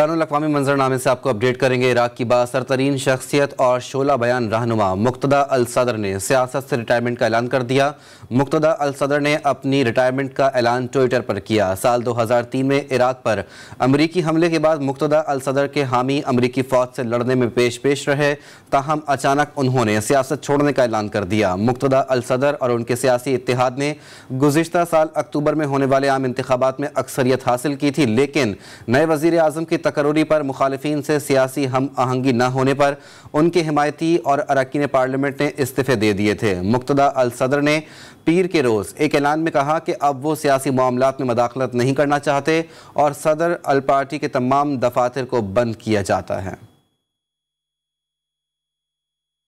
ban अवी मंजरनामे से आपको अपडेट करेंगे इराक की बासर तरीन शख्सियत और शोला बयान रहनुमा मुक्तदा अल सदर ने सियासत से रिटायरमेंट का ऐलान कर दिया मुक्तदा अल सदर ने अपनी रिटायरमेंट का ऐलान ट्विटर पर किया साल 2003 में इराक पर अमरीकी हमले के बाद मुक्तदा अल सदर के हामी अमरीकी फ़ौज से लड़ने में पेश पेश रहे ताहम अचानक उन्होंने सियासत छोड़ने का ऐलान कर दिया मुक्तदा अल सदर और उनके सियासी इतिहाद ने गुजशत साल अक्टूबर में होने वाले आम इंतबात में अक्सरियत हासिल की थी लेकिन नए वजीर अजम की तकरूरी पर मुखालफी से सियासी हम आहंगी न होने पर उनके हिमायती और अरकान पार्लियामेंट ने इस्तीफ़े दे दिए थे मुक्तदा अल सदर ने पीर के रोज़ एक ऐलान में कहा कि अब वो सियासी मामला में मदाखलत नहीं करना चाहते और सदर अल पार्टी के तमाम दफातर को बंद किया जाता है